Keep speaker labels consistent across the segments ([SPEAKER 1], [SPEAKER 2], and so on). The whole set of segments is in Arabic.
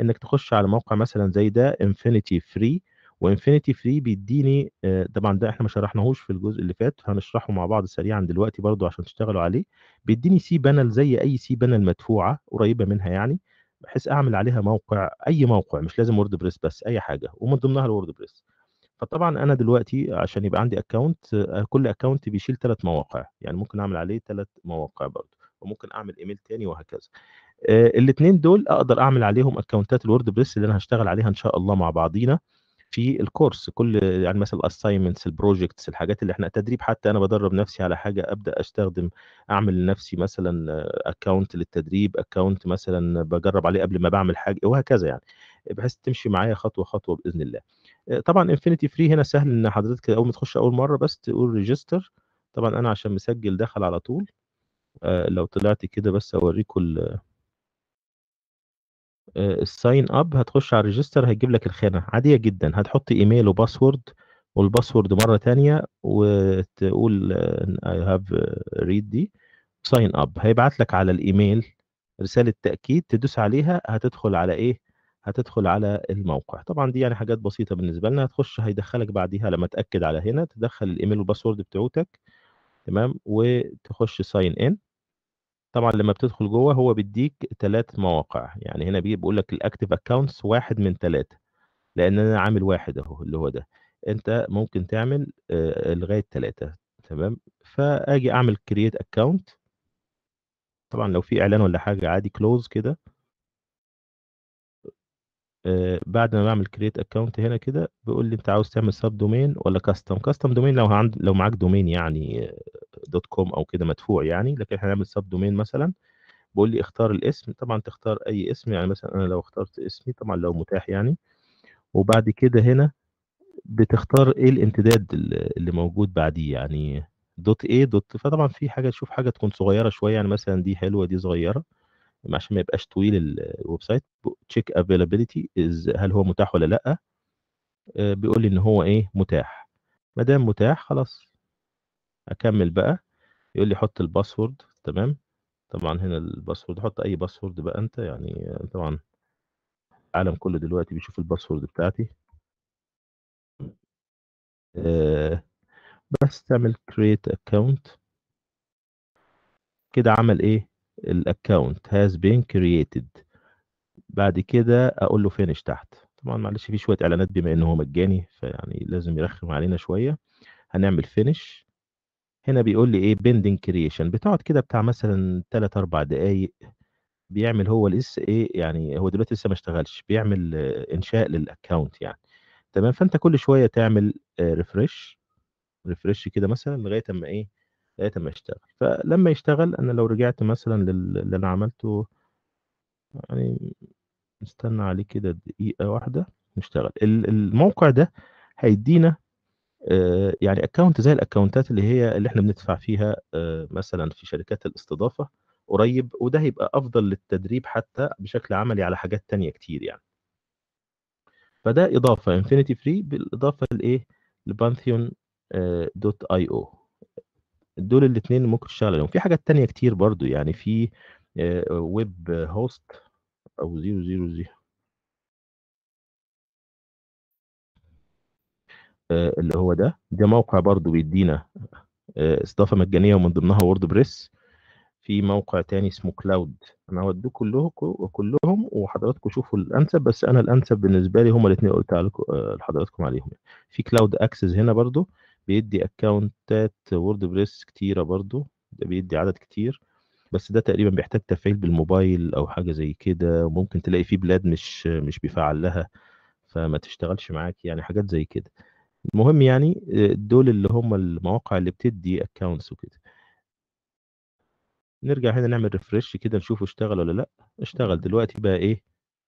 [SPEAKER 1] انك تخش على موقع مثلا زي ده انفينيتي فري وانفينيتي فري بيديني آه، طبعا ده احنا ما شرحناهوش في الجزء اللي فات هنشرحه مع بعض سريعا دلوقتي برضو عشان تشتغلوا عليه بيديني سي بانل زي اي سي بانل مدفوعه قريبه منها يعني بحيث اعمل عليها موقع اي موقع مش لازم وورد بريس بس اي حاجه ومن ضمنها الوورد بريس فطبعا انا دلوقتي عشان يبقى عندي اكونت آه، كل اكونت بيشيل ثلاث مواقع يعني ممكن اعمل عليه ثلاث مواقع برضو وممكن اعمل ايميل تاني وهكذا آه، الاثنين دول اقدر اعمل عليهم اكونتات الورد بريس اللي انا هشتغل عليها ان شاء الله مع بعضينا في الكورس كل يعني مثلا الاساينمنتس البروجكتس الحاجات اللي احنا تدريب حتى انا بدرب نفسي على حاجه ابدا استخدم اعمل لنفسي مثلا اكونت للتدريب اكونت مثلا بجرب عليه قبل ما بعمل حاجه وهكذا يعني بحيث تمشي معايا خطوه خطوه باذن الله آه، طبعا انفينيتي فري هنا سهل ان حضرتك اول ما تخش اول مره بس تقول ريجستر طبعا انا عشان مسجل دخل على طول آه، لو طلعت كده بس اوريكم آه، الساين اب هتخش على الريجستر هيجيب لك الخانه عاديه جدا هتحط ايميل وباسورد والباسورد مره تانية وتقول اي هاف ريد دي ساين اب هيبعت لك على الايميل رساله تاكيد تدوس عليها هتدخل على ايه هتدخل على الموقع طبعا دي يعني حاجات بسيطه بالنسبه لنا هتخش هيدخلك بعديها لما تاكد على هنا تدخل الايميل والباسورد بتاعتك تمام وتخش ساين ان طبعًا لمّا بتدخل جوّه هو بيدّيك ثلاث مواقع، يعني هنا بيقول لك الاكتف اكونتس واحد من ثلاثه لإن أنا عامل واحد أهو اللي هو ده، أنت ممكن تعمل آه، لغاية ثلاثه تمام، فآجي أعمل كرييت اكونت طبعًا لو في إعلان ولا حاجة عادي كلوز كده. آه، بعد ما بعمل كريت اكونت هنا كده بيقول لي انت عاوز تعمل سب دومين ولا كاستم كاستم دومين لو عند لو معاك دومين يعني دوت آه، كوم او كده مدفوع يعني لكن احنا هنعمل سب دومين مثلا بيقول لي اختار الاسم طبعا تختار اي اسم يعني مثلا انا لو اخترت اسمي طبعا لو متاح يعني وبعد كده هنا بتختار ايه الامتداد اللي موجود بعديه يعني دوت ايه دوت فطبعا في حاجه تشوف حاجه تكون صغيره شويه يعني مثلا دي حلوه دي صغيره عشان ما يبقاش طويل الويب سايت تشيك افيلابيلتي هل هو متاح ولا لا آه، بيقول لي ان هو ايه متاح ما دام متاح خلاص اكمل بقى يقول لي حط الباسورد تمام طبعا هنا الباسورد حط اي باسورد بقى انت يعني طبعا العالم كله دلوقتي بيشوف الباسورد بتاعتي بس تعمل كريت اكونت كده عمل ايه الاكونت هاز بين كرييتد بعد كده اقول له فينش تحت طبعا معلش في شويه اعلانات بما ان هو مجاني فيعني لازم يرخم علينا شويه هنعمل فينش هنا بيقول لي ايه بيندنج كرييشن بتقعد كده بتاع مثلا 3 4 دقائق بيعمل هو لسه ايه يعني هو دلوقتي لسه ما اشتغلش بيعمل آه، انشاء للاكونت يعني تمام فانت كل شويه تعمل ريفرش آه، ريفرش كده مثلا لغايه اما ايه لقيت ما يشتغل فلما يشتغل انا لو رجعت مثلا للي انا عملته يعني نستنى عليه كده دقيقه واحده نشتغل الموقع ده هيدينا آه، يعني اكونت زي الاكونتات اللي هي اللي احنا بندفع فيها آه، مثلا في شركات الاستضافه قريب وده هيبقى افضل للتدريب حتى بشكل عملي على حاجات تانية كتير يعني فده اضافه انفينيتي فري بالاضافه لايه لبانثيون آه، دوت اي او دول الاثنين ممكن تشتغل عليهم في حاجات تانية كتير برضو يعني في آه، ويب هوست او زيرو زيرو زيرو آه، اللي هو ده ده موقع برضو بيدينا آه، استضافه مجانيه ومن ضمنها وورد بريس في موقع تاني اسمه كلاود انا هوديه كلهم كلهم وحضراتكم شوفوا الانسب بس انا الانسب بالنسبه لي هما الاثنين قلت لحضراتكم عليهم في كلاود اكسس هنا برضو بيدي اكونتات وورد بريس كتيره برضو ده بيدي عدد كتير بس ده تقريبا بيحتاج تفعيل بالموبايل او حاجه زي كده ممكن تلاقي في بلاد مش مش بيفعل لها فما تشتغلش معاك يعني حاجات زي كده المهم يعني آه، دول اللي هم المواقع اللي بتدي اكونتس وكده نرجع هنا نعمل ريفرش كده نشوفه اشتغل ولا لا اشتغل دلوقتي بقى ايه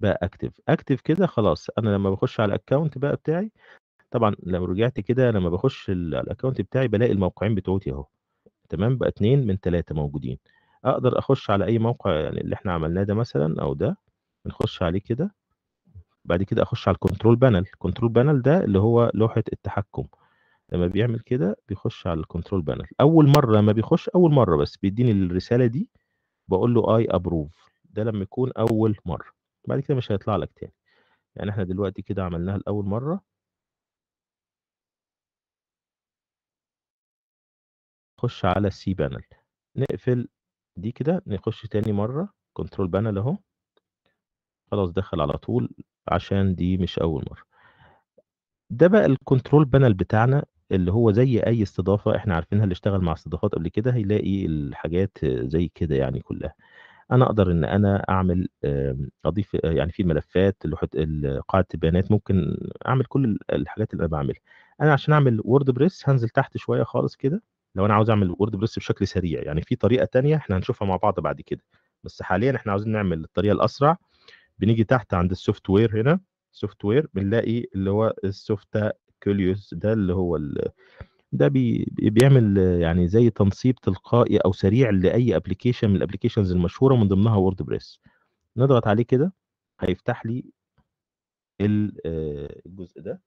[SPEAKER 1] بقى اكتف اكتف كده خلاص انا لما بخش على الاكونت بقى بتاعي طبعًا لو رجعت كده لمّا بخش الاكونت بتاعي بلاقي الموقعين بتوعتي أهو، تمام؟ بقى اتنين من ثلاثة موجودين، أقدر أخش على أي موقع يعني اللي إحنا عملناه ده مثلًا أو ده، بنخش عليه كده، بعد كده أخش على الكنترول بانل الكنترول بانل ده اللي هو لوحة التحكم، لمّا بيعمل كده بيخش على الكنترول بانل أول مرّة لما بيخش أول مرّة بس بيدّيني الرسالة دي، بقول له اي ابروف ده لمّا يكون أول مرّة، بعد كده مش هيطلع لك تاني، يعني إحنا دلوقتي كده عملناها لأول مرّة نخش على السي بانل نقفل دي كده نخش تاني مرة كنترول بانل اهو خلاص دخل على طول عشان دي مش أول مرة ده بقى الكنترول بانل بتاعنا اللي هو زي أي استضافة احنا عارفينها اللي اشتغل مع استضافات قبل كده هيلاقي الحاجات زي كده يعني كلها انا اقدر ان انا اعمل اضيف يعني في ملفات قاعده البيانات ممكن اعمل كل الحاجات اللي انا بعملها انا عشان اعمل وورد بريس هنزل تحت شويه خالص كده لو انا عاوز اعمل وورد بريس بشكل سريع يعني في طريقه تانية احنا هنشوفها مع بعض بعد كده بس حاليا احنا عاوزين نعمل الطريقه الاسرع بنيجي تحت عند السوفت وير هنا سوفت وير بنلاقي اللي هو السوفتا كوليوس ده اللي هو ال... ده بي... بيعمل يعني زي تنصيب تلقائي او سريع لاي ابلكيشن من الابلكيشنز المشهوره من ضمنها وورد بريس نضغط عليه كده هيفتح لي آه، الجزء ده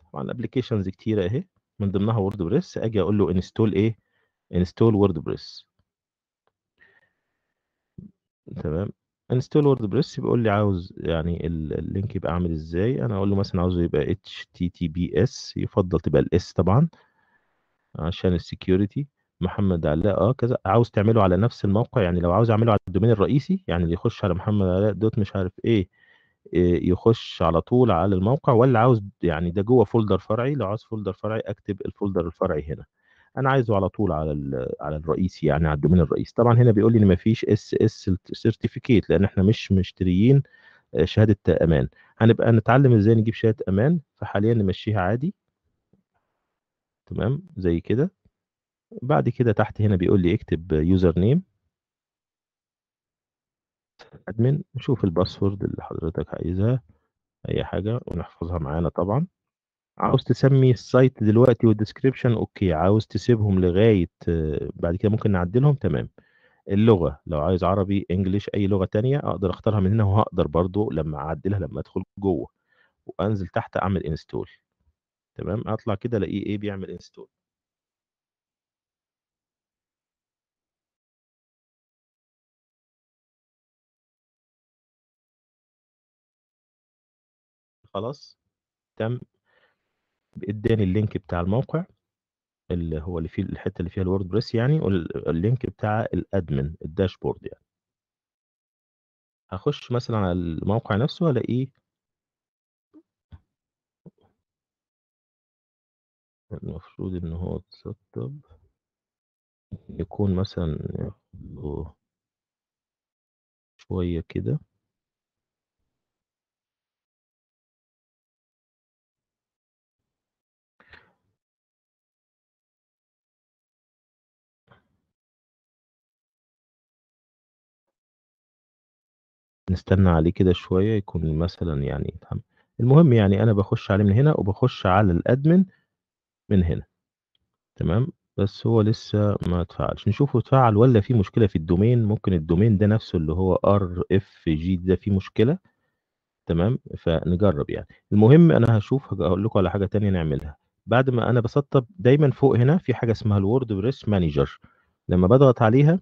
[SPEAKER 1] طبعا ابلكيشنز كتيره اهي من ضمنها وورد بريس اجي اقول له انستول ايه انستول وورد بريس تمام انستول وورد بريس بيقول لي عاوز يعني اللينك يبقى عامل ازاي انا اقول له مثلا عاوزه يبقى اتش تي تي بي اس يفضل تبقى الاس طبعا عشان السكيورتي محمد علاء اه كذا عاوز تعمله على نفس الموقع يعني لو عاوز اعمله على الدومين الرئيسي يعني اللي يخش على محمد علاء دوت مش عارف ايه آه، يخش على طول على الموقع ولا عاوز يعني ده جوه فولدر فرعي لو عاوز فولدر فرعي اكتب الفولدر الفرعي هنا انا عايزه على طول على على الرئيسي يعني على الدومين الرئيسي طبعا هنا بيقول لي ان ما فيش اس اس سيرتيفيكيت لان احنا مش مشتريين آه، شهاده امان هنبقى نتعلم ازاي نجيب شهاده امان فحاليا نمشيها عادي تمام زي كده بعد كده تحت هنا بيقول لي اكتب يوزر نيم ادمن نشوف الباسورد اللي حضرتك عايزها أي حاجة ونحفظها معانا طبعًا. عاوز تسمّي السايت دلوقتي والديسكريبشن أوكي، عاوز تسيبهم لغاية بعد كده ممكن نعدّلهم تمام. اللغة لو عايز عربي، انجلش أي لغة تانية أقدر أختارها من هنا وهقدر برضو لمّا أعدّلها لمّا أدخل جوّه وأنزل تحت أعمل انستول تمام، أطلع كده ألاقيه إيه، بيعمل انستول خلاص تم اداني اللينك بتاع الموقع اللي هو اللي فيه الحته اللي فيها بريس يعني واللينك بتاع الادمن الداشبورد يعني هخش مثلا على الموقع نفسه هلاقيه المفروض ان هو اتسطب يكون مثلا شوية كده نستنى عليه كده شوية يكون مثلًا يعني المهم يعني أنا بخش عليه من هنا وبخش على الادمن من هنا، تمام، بس هو لسه ما اتفعلش، نشوفه اتفعل ولا في مشكلة في الدومين ممكن الدومين ده نفسه اللي هو ار اف جي ده في مشكلة، تمام، فنجرّب يعني. المهم أنا هشوف هقول لكم على حاجة تانية نعملها، بعد ما أنا بسطب دايمًا فوق هنا في حاجة اسمها بريس مانجر لمّا بضغط عليها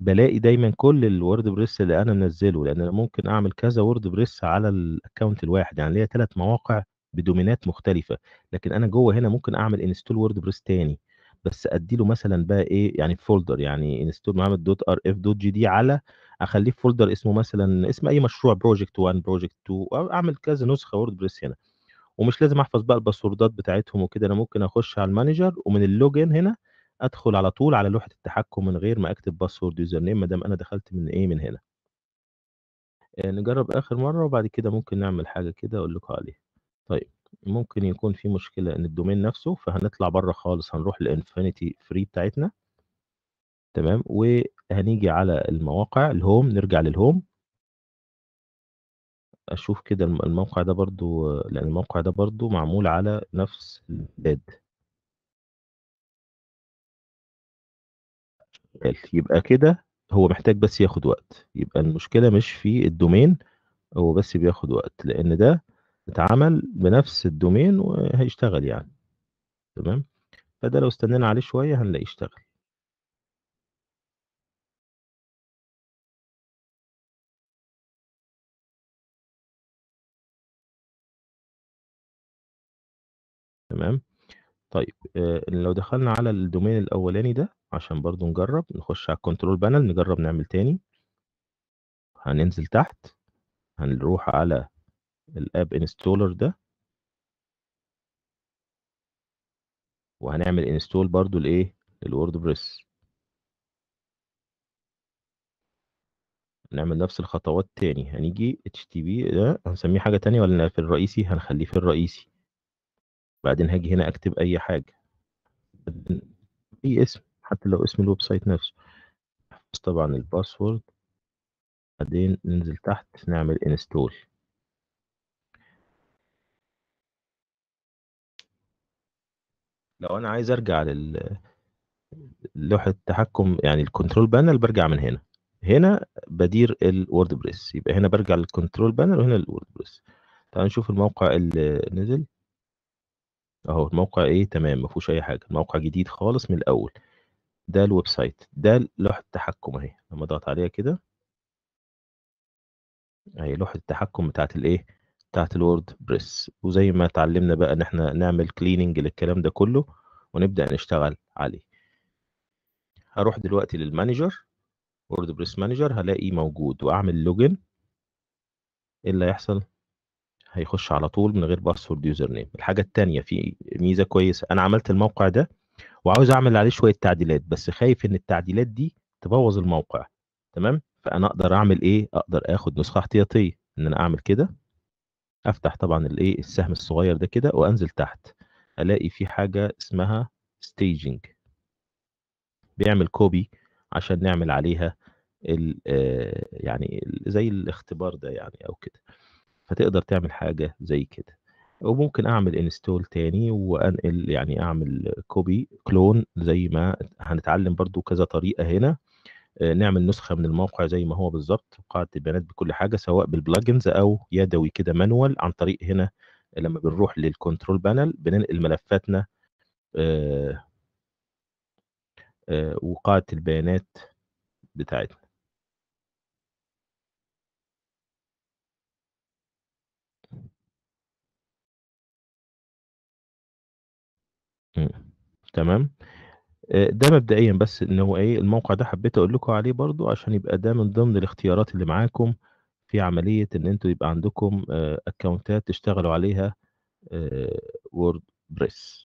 [SPEAKER 1] بلاقي دايمًا كل الورد بريس اللي أنا منزّله، لإن أنا ممكن أعمل كذا وورد بريس على الاكونت الواحد، يعني ليّا ثلاث مواقع بدومينات مختلفة، لكن أنا جوّه هنا ممكن أعمل انستول وورد بريس تاني، بس أدّي له مثلًا بقى إيه، يعني فولدر يعني انستول دوت ار اف دوت جي دي على أخلّيه في اسمه مثلًا اسم أي مشروع بروجكت 1 بروجكت 2 أعمل كذا نسخة وورد بريس هنا، ومش لازم أحفظ بقى الباسوردات بتاعتهم وكده، أنا ممكن أخُش على المانجر ومن اللوجن هنا ادخل على طول على لوحه التحكم من غير ما اكتب باسورد يوزر نيم ما دام انا دخلت من ايه من هنا آه، نجرب اخر مره وبعد كده ممكن نعمل حاجه كده اقول لكم عليها طيب ممكن يكون في مشكله ان الدومين نفسه فهنطلع بره خالص هنروح لانفينيتي فري بتاعتنا تمام وهنيجي على المواقع الهوم نرجع للهوم اشوف كده الموقع ده برضو لان الموقع ده برضو معمول على نفس الباد شغال يبقى كده هو محتاج بس ياخد وقت يبقى المشكلة مش في الدومين هو بس بياخد وقت لأن ده اتعمل بنفس الدومين وهيشتغل يعني تمام فده لو استنينا عليه شوية هنلاقيه اشتغل تمام طيب آه، لو دخلنا على الدومين الأولاني ده عشان برضو نجرب نخش على الكنترول بانل نجرب نعمل تاني هننزل تحت هنروح على الاب انستولر ده وهنعمل انستول برضو لايه بريس نعمل نفس الخطوات تاني هنيجي اتش تي بي ده هنسميه حاجة تانية ولا في الرئيسي هنخليه في الرئيسي بعدين هاجي هنا اكتب اي حاجة اي اسم حتى لو اسم الويب سايت نفسه بس طبعا الباسورد بعدين ننزل تحت نعمل انستول لو انا عايز ارجع لل لوحة التحكم يعني الكنترول بانل برجع من هنا هنا بدير بريس يبقى هنا برجع للكنترول بانل وهنا بريس تعال نشوف الموقع اللي نزل اهو الموقع ايه تمام مفهوش اي حاجه الموقع جديد خالص من الاول ده الويب سايت ده لوحة التحكم اهي لما اضغط عليها كده اهي لوحة التحكم بتاعت الايه بتاعت الوورد بريس وزي ما اتعلمنا بقى ان احنا نعمل كليننج للكلام ده كله ونبدأ نشتغل عليه هروح دلوقتي للمانجر وورد بريس مانجر هلاقيه موجود واعمل لوجن ايه اللي هيحصل هيخش على طول من غير باسورد يوزر نيم الحاجة الثانيه في ميزة كويسة انا عملت الموقع ده وعاوز اعمل عليه شويه تعديلات بس خايف ان التعديلات دي تبوظ الموقع تمام فانا اقدر اعمل ايه اقدر اخد نسخه احتياطيه ان انا اعمل كده افتح طبعا الايه السهم الصغير ده كده وانزل تحت الاقي في حاجه اسمها staging بيعمل كوبي عشان نعمل عليها الـ آه، يعني الـ زي الاختبار ده يعني او كده فتقدر تعمل حاجه زي كده وممكن اعمل انستول تاني وانقل يعني اعمل كوبي كلون زي ما هنتعلم برضو كذا طريقه هنا آه، نعمل نسخه من الموقع زي ما هو بالظبط قاعده البيانات بكل حاجه سواء بالبلجنز او يدوي كده مانوال عن طريق هنا لما بنروح للكنترول بانل بننقل ملفاتنا آه، آه، وقاعده البيانات بتاعتنا تمام. آه، ده مبدئيًا بس إن هو إيه، الموقع ده حبّيت أقول لكم عليه برضو عشان يبقى ده من ضمن الاختيارات اللي معاكم في عملية إن أنتم يبقى عندكم آه، اكونتات تشتغلوا عليها آه، وورد بريس